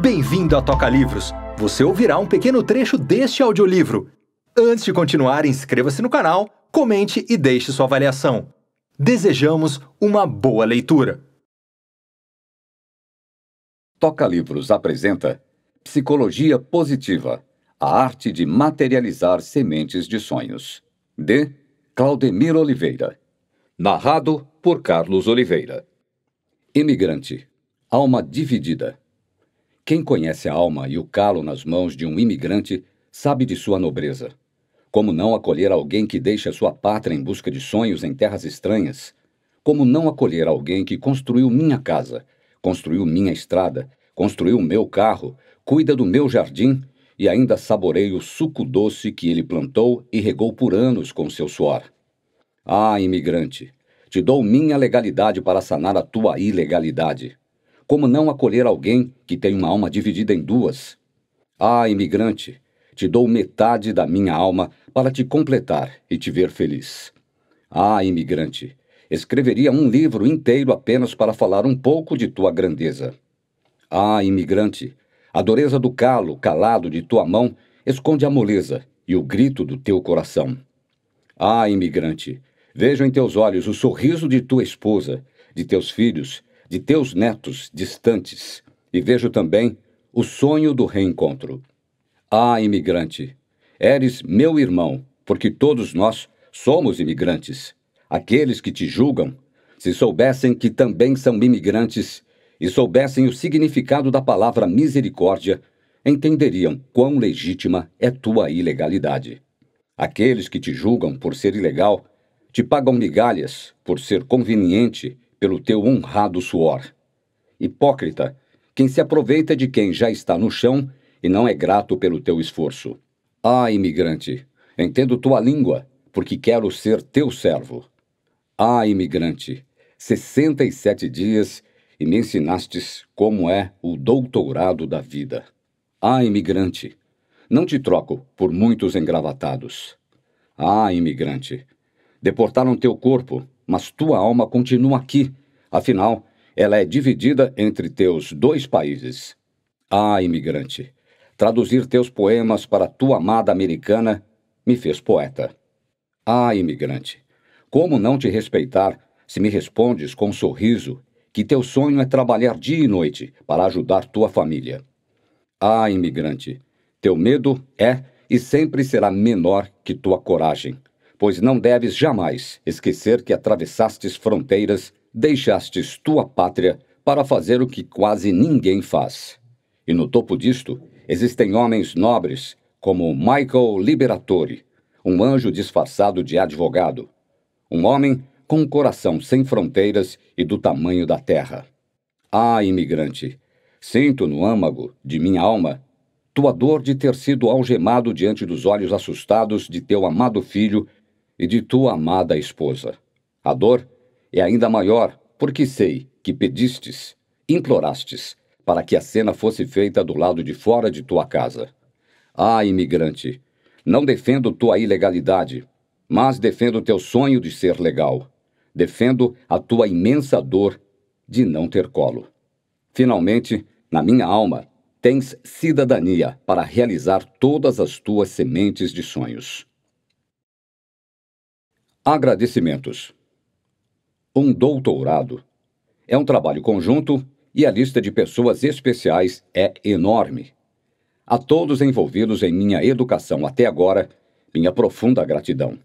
Bem-vindo a Toca Livros! Você ouvirá um pequeno trecho deste audiolivro. Antes de continuar, inscreva-se no canal, comente e deixe sua avaliação. Desejamos uma boa leitura! Toca Livros apresenta Psicologia Positiva A Arte de Materializar Sementes de Sonhos, de Claudemir Oliveira. Narrado por Carlos Oliveira. Imigrante Alma dividida. Quem conhece a alma e o calo nas mãos de um imigrante sabe de sua nobreza. Como não acolher alguém que deixa sua pátria em busca de sonhos em terras estranhas? Como não acolher alguém que construiu minha casa, construiu minha estrada, construiu meu carro, cuida do meu jardim e ainda saboreia o suco doce que ele plantou e regou por anos com seu suor? Ah, imigrante, te dou minha legalidade para sanar a tua ilegalidade. Como não acolher alguém que tem uma alma dividida em duas? Ah, imigrante, te dou metade da minha alma para te completar e te ver feliz. Ah, imigrante, escreveria um livro inteiro apenas para falar um pouco de tua grandeza. Ah, imigrante, a dureza do calo calado de tua mão esconde a moleza e o grito do teu coração. Ah, imigrante, vejo em teus olhos o sorriso de tua esposa, de teus filhos de teus netos distantes, e vejo também o sonho do reencontro. Ah, imigrante, eres meu irmão, porque todos nós somos imigrantes. Aqueles que te julgam, se soubessem que também são imigrantes e soubessem o significado da palavra misericórdia, entenderiam quão legítima é tua ilegalidade. Aqueles que te julgam por ser ilegal te pagam migalhas por ser conveniente pelo teu honrado suor. Hipócrita, quem se aproveita de quem já está no chão e não é grato pelo teu esforço. Ah, imigrante, entendo tua língua, porque quero ser teu servo. Ah, imigrante, sessenta e sete dias e me ensinastes como é o doutorado da vida. Ah, imigrante, não te troco por muitos engravatados. Ah, imigrante, deportaram teu corpo, mas tua alma continua aqui. Afinal, ela é dividida entre teus dois países. Ah, imigrante, traduzir teus poemas para tua amada americana me fez poeta. Ah, imigrante, como não te respeitar se me respondes com um sorriso que teu sonho é trabalhar dia e noite para ajudar tua família? Ah, imigrante, teu medo é e sempre será menor que tua coragem pois não deves jamais esquecer que atravessastes fronteiras, deixastes tua pátria para fazer o que quase ninguém faz. E no topo disto existem homens nobres, como Michael Liberatore, um anjo disfarçado de advogado, um homem com um coração sem fronteiras e do tamanho da terra. Ah, imigrante, sinto no âmago de minha alma tua dor de ter sido algemado diante dos olhos assustados de teu amado filho e de tua amada esposa. A dor é ainda maior, porque sei que pedistes, implorastes, para que a cena fosse feita do lado de fora de tua casa. Ah, imigrante, não defendo tua ilegalidade, mas defendo teu sonho de ser legal. Defendo a tua imensa dor de não ter colo. Finalmente, na minha alma, tens cidadania para realizar todas as tuas sementes de sonhos. Agradecimentos. Um doutorado é um trabalho conjunto e a lista de pessoas especiais é enorme. A todos envolvidos em minha educação até agora, minha profunda gratidão.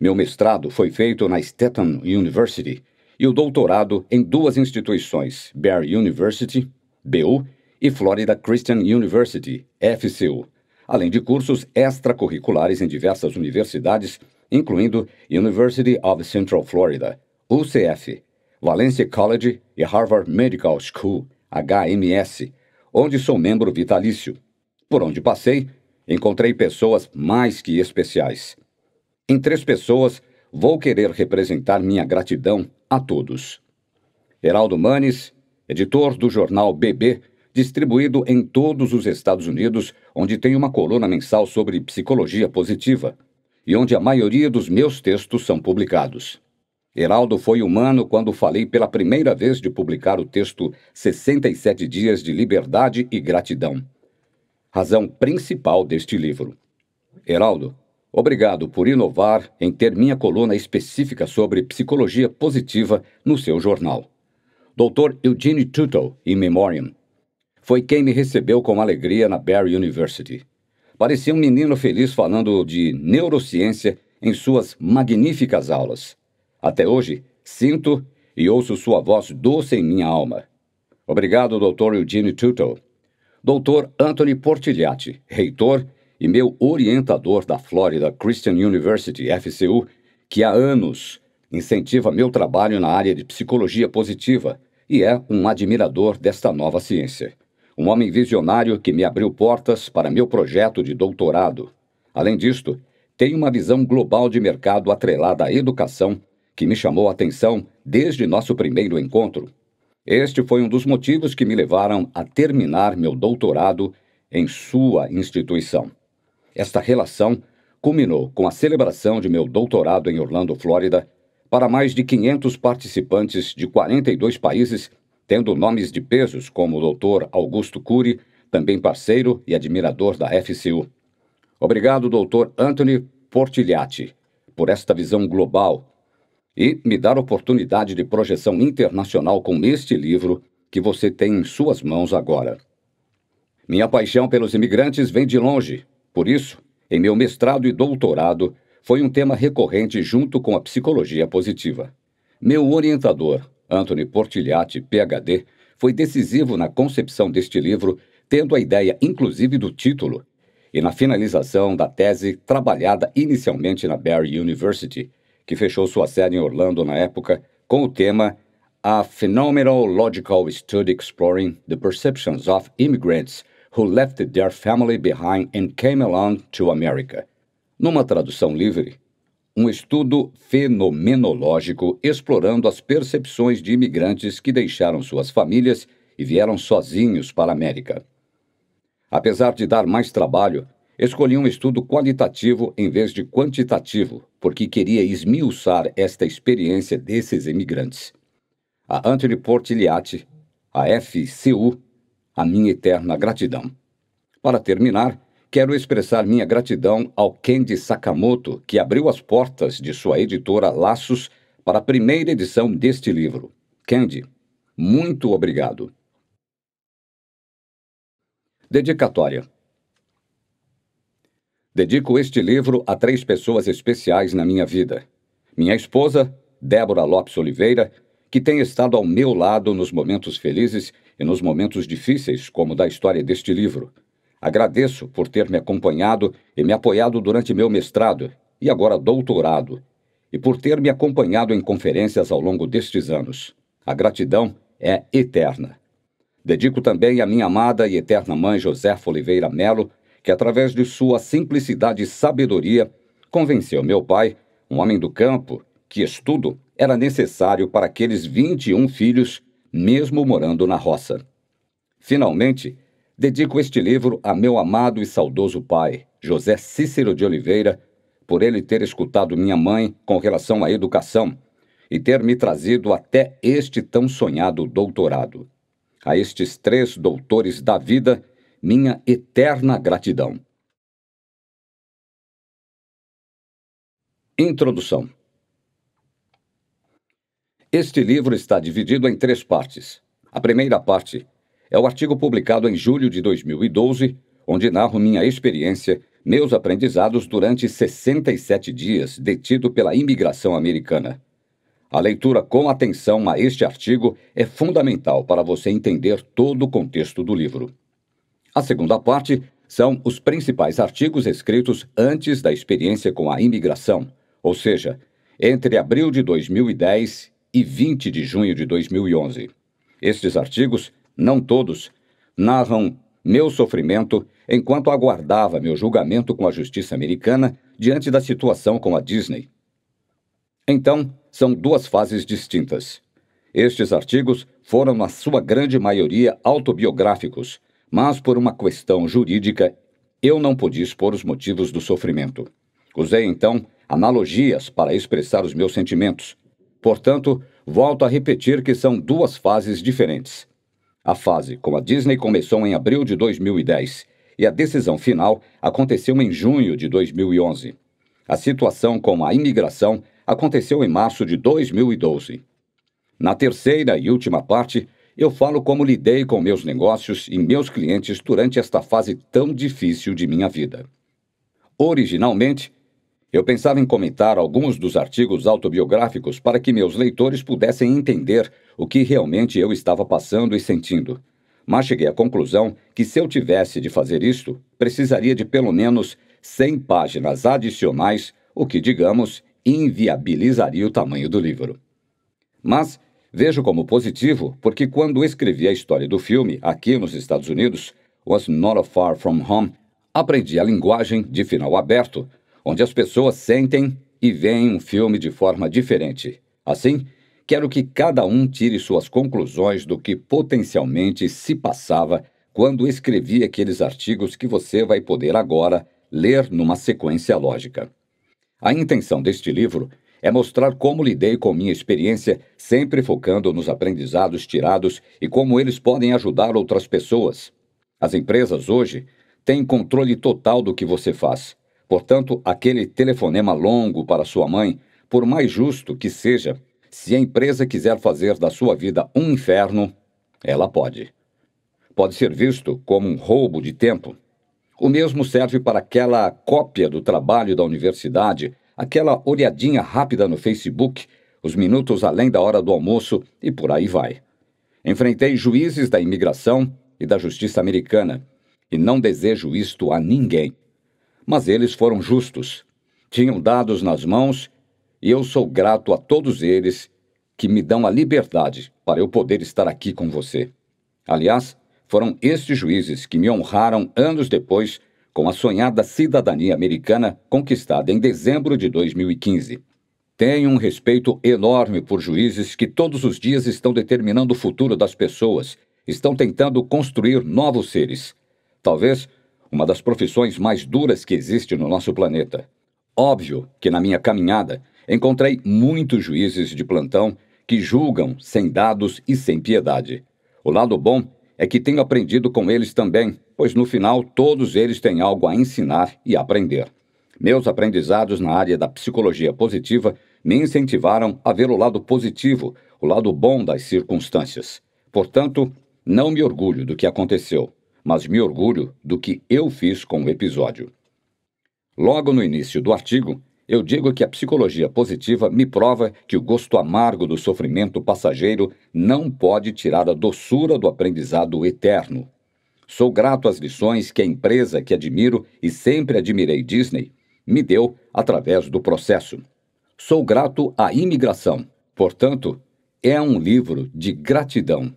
Meu mestrado foi feito na Stetton University e o doutorado em duas instituições, Bear University, BU, e Florida Christian University, FCU, além de cursos extracurriculares em diversas universidades incluindo University of Central Florida, UCF, Valencia College e Harvard Medical School, HMS, onde sou membro vitalício. Por onde passei, encontrei pessoas mais que especiais. Em três pessoas, vou querer representar minha gratidão a todos. Heraldo Manes, editor do jornal BB, distribuído em todos os Estados Unidos, onde tem uma coluna mensal sobre psicologia positiva e onde a maioria dos meus textos são publicados. Heraldo foi humano quando falei pela primeira vez de publicar o texto 67 Dias de Liberdade e Gratidão. Razão principal deste livro. Heraldo, obrigado por inovar em ter minha coluna específica sobre psicologia positiva no seu jornal. Dr. Eugene Tuttle, in Memoriam, foi quem me recebeu com alegria na Barry University. Parecia um menino feliz falando de neurociência em suas magníficas aulas. Até hoje, sinto e ouço sua voz doce em minha alma. Obrigado, Dr. Eugene Tuttle. Dr. Anthony Portigliatti, reitor e meu orientador da Florida Christian University, FCU, que há anos incentiva meu trabalho na área de psicologia positiva e é um admirador desta nova ciência. Um homem visionário que me abriu portas para meu projeto de doutorado. Além disto, tem uma visão global de mercado atrelada à educação que me chamou a atenção desde nosso primeiro encontro. Este foi um dos motivos que me levaram a terminar meu doutorado em sua instituição. Esta relação culminou com a celebração de meu doutorado em Orlando, Flórida, para mais de 500 participantes de 42 países tendo nomes de pesos como o Dr. Augusto Cury, também parceiro e admirador da FCU. Obrigado, Dr. Anthony Portigliatti, por esta visão global e me dar oportunidade de projeção internacional com este livro que você tem em suas mãos agora. Minha paixão pelos imigrantes vem de longe, por isso, em meu mestrado e doutorado, foi um tema recorrente junto com a psicologia positiva. Meu orientador, Anthony Portigliatti, PhD, foi decisivo na concepção deste livro, tendo a ideia inclusive do título, e na finalização da tese trabalhada inicialmente na Barry University, que fechou sua sede em Orlando na época, com o tema A Phenomenological Study Exploring the Perceptions of Immigrants Who Left Their Family Behind and Came Along to America. Numa tradução livre, um estudo fenomenológico explorando as percepções de imigrantes que deixaram suas famílias e vieram sozinhos para a América. Apesar de dar mais trabalho, escolhi um estudo qualitativo em vez de quantitativo, porque queria esmiuçar esta experiência desses imigrantes. A Anthony Portiliati, a FCU, a minha eterna gratidão. Para terminar, Quero expressar minha gratidão ao Kendi Sakamoto, que abriu as portas de sua editora Laços para a primeira edição deste livro. Kendi, muito obrigado. Dedicatória. Dedico este livro a três pessoas especiais na minha vida: minha esposa, Débora Lopes Oliveira, que tem estado ao meu lado nos momentos felizes e nos momentos difíceis, como da história deste livro. Agradeço por ter me acompanhado e me apoiado durante meu mestrado e agora doutorado, e por ter me acompanhado em conferências ao longo destes anos. A gratidão é eterna. Dedico também à minha amada e eterna mãe José Oliveira Melo, que através de sua simplicidade e sabedoria convenceu meu pai, um homem do campo, que estudo era necessário para aqueles 21 filhos, mesmo morando na roça. Finalmente, Dedico este livro a meu amado e saudoso pai, José Cícero de Oliveira, por ele ter escutado minha mãe com relação à educação e ter me trazido até este tão sonhado doutorado. A estes três doutores da vida, minha eterna gratidão. Introdução Este livro está dividido em três partes. A primeira parte é o artigo publicado em julho de 2012, onde narro minha experiência, meus aprendizados durante 67 dias detido pela imigração americana. A leitura com atenção a este artigo é fundamental para você entender todo o contexto do livro. A segunda parte são os principais artigos escritos antes da experiência com a imigração, ou seja, entre abril de 2010 e 20 de junho de 2011. Estes artigos não todos, narram meu sofrimento enquanto aguardava meu julgamento com a justiça americana diante da situação com a Disney. Então, são duas fases distintas. Estes artigos foram, na sua grande maioria, autobiográficos, mas por uma questão jurídica, eu não podia expor os motivos do sofrimento. Usei, então, analogias para expressar os meus sentimentos. Portanto, volto a repetir que são duas fases diferentes. A fase com a Disney começou em abril de 2010 e a decisão final aconteceu em junho de 2011. A situação com a imigração aconteceu em março de 2012. Na terceira e última parte, eu falo como lidei com meus negócios e meus clientes durante esta fase tão difícil de minha vida. Originalmente, eu pensava em comentar alguns dos artigos autobiográficos para que meus leitores pudessem entender o que realmente eu estava passando e sentindo. Mas cheguei à conclusão que se eu tivesse de fazer isto, precisaria de pelo menos 100 páginas adicionais, o que, digamos, inviabilizaria o tamanho do livro. Mas vejo como positivo porque, quando escrevi a história do filme aqui nos Estados Unidos, Was Not Far From Home, aprendi a linguagem de final aberto onde as pessoas sentem e veem um filme de forma diferente. Assim, quero que cada um tire suas conclusões do que potencialmente se passava quando escrevi aqueles artigos que você vai poder agora ler numa sequência lógica. A intenção deste livro é mostrar como lidei com minha experiência, sempre focando nos aprendizados tirados e como eles podem ajudar outras pessoas. As empresas hoje têm controle total do que você faz, Portanto, aquele telefonema longo para sua mãe, por mais justo que seja, se a empresa quiser fazer da sua vida um inferno, ela pode. Pode ser visto como um roubo de tempo. O mesmo serve para aquela cópia do trabalho da universidade, aquela olhadinha rápida no Facebook, os minutos além da hora do almoço e por aí vai. Enfrentei juízes da imigração e da justiça americana e não desejo isto a ninguém. Mas eles foram justos, tinham dados nas mãos, e eu sou grato a todos eles que me dão a liberdade para eu poder estar aqui com você. Aliás, foram estes juízes que me honraram anos depois com a sonhada cidadania americana conquistada em dezembro de 2015. Tenho um respeito enorme por juízes que todos os dias estão determinando o futuro das pessoas, estão tentando construir novos seres. Talvez uma das profissões mais duras que existe no nosso planeta. Óbvio que na minha caminhada encontrei muitos juízes de plantão que julgam sem dados e sem piedade. O lado bom é que tenho aprendido com eles também, pois no final todos eles têm algo a ensinar e aprender. Meus aprendizados na área da psicologia positiva me incentivaram a ver o lado positivo, o lado bom das circunstâncias. Portanto, não me orgulho do que aconteceu, mas me orgulho do que eu fiz com o episódio. Logo no início do artigo, eu digo que a psicologia positiva me prova que o gosto amargo do sofrimento passageiro não pode tirar a doçura do aprendizado eterno. Sou grato às lições que a empresa que admiro e sempre admirei Disney me deu através do processo. Sou grato à imigração. Portanto, é um livro de gratidão.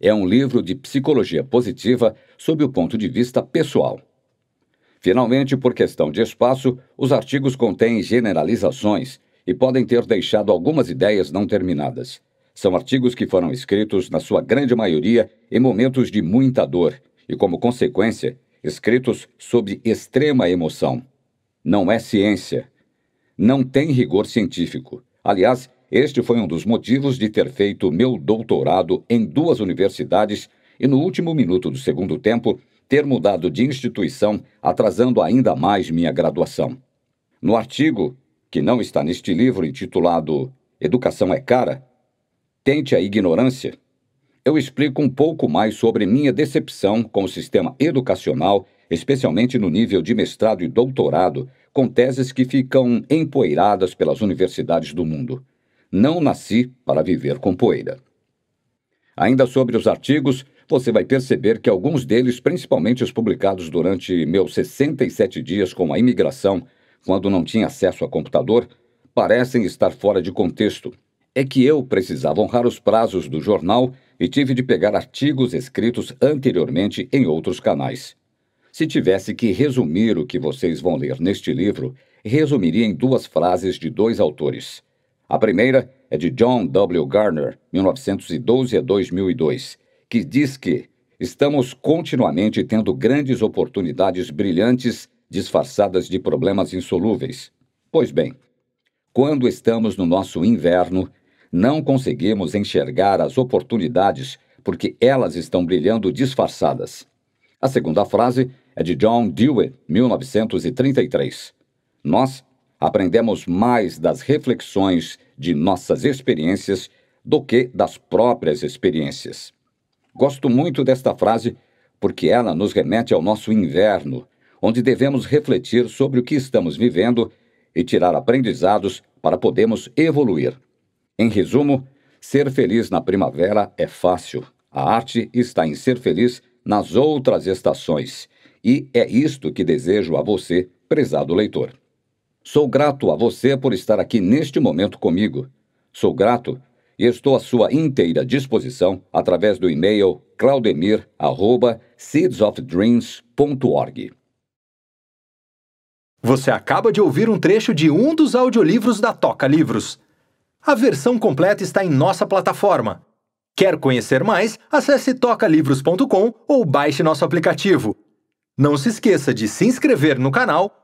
É um livro de psicologia positiva sob o ponto de vista pessoal. Finalmente, por questão de espaço, os artigos contêm generalizações e podem ter deixado algumas ideias não terminadas. São artigos que foram escritos, na sua grande maioria, em momentos de muita dor e, como consequência, escritos sob extrema emoção. Não é ciência. Não tem rigor científico. Aliás, este foi um dos motivos de ter feito meu doutorado em duas universidades e, no último minuto do segundo tempo, ter mudado de instituição, atrasando ainda mais minha graduação. No artigo, que não está neste livro, intitulado Educação é Cara? Tente a Ignorância, eu explico um pouco mais sobre minha decepção com o sistema educacional, especialmente no nível de mestrado e doutorado, com teses que ficam empoeiradas pelas universidades do mundo. Não nasci para viver com poeira. Ainda sobre os artigos, você vai perceber que alguns deles, principalmente os publicados durante meus 67 dias com a imigração, quando não tinha acesso a computador, parecem estar fora de contexto. É que eu precisava honrar os prazos do jornal e tive de pegar artigos escritos anteriormente em outros canais. Se tivesse que resumir o que vocês vão ler neste livro, resumiria em duas frases de dois autores. A primeira é de John W. Garner, 1912 a 2002, que diz que estamos continuamente tendo grandes oportunidades brilhantes disfarçadas de problemas insolúveis. Pois bem, quando estamos no nosso inverno, não conseguimos enxergar as oportunidades porque elas estão brilhando disfarçadas. A segunda frase é de John Dewey, 1933. Nós aprendemos mais das reflexões de nossas experiências do que das próprias experiências. Gosto muito desta frase porque ela nos remete ao nosso inverno, onde devemos refletir sobre o que estamos vivendo e tirar aprendizados para podermos evoluir. Em resumo, ser feliz na primavera é fácil. A arte está em ser feliz nas outras estações. E é isto que desejo a você, prezado leitor. Sou grato a você por estar aqui neste momento comigo. Sou grato e estou à sua inteira disposição através do e-mail claudemir@seedsofdreams.org. Você acaba de ouvir um trecho de um dos audiolivros da Toca Livros. A versão completa está em nossa plataforma. Quer conhecer mais? Acesse tocalivros.com ou baixe nosso aplicativo. Não se esqueça de se inscrever no canal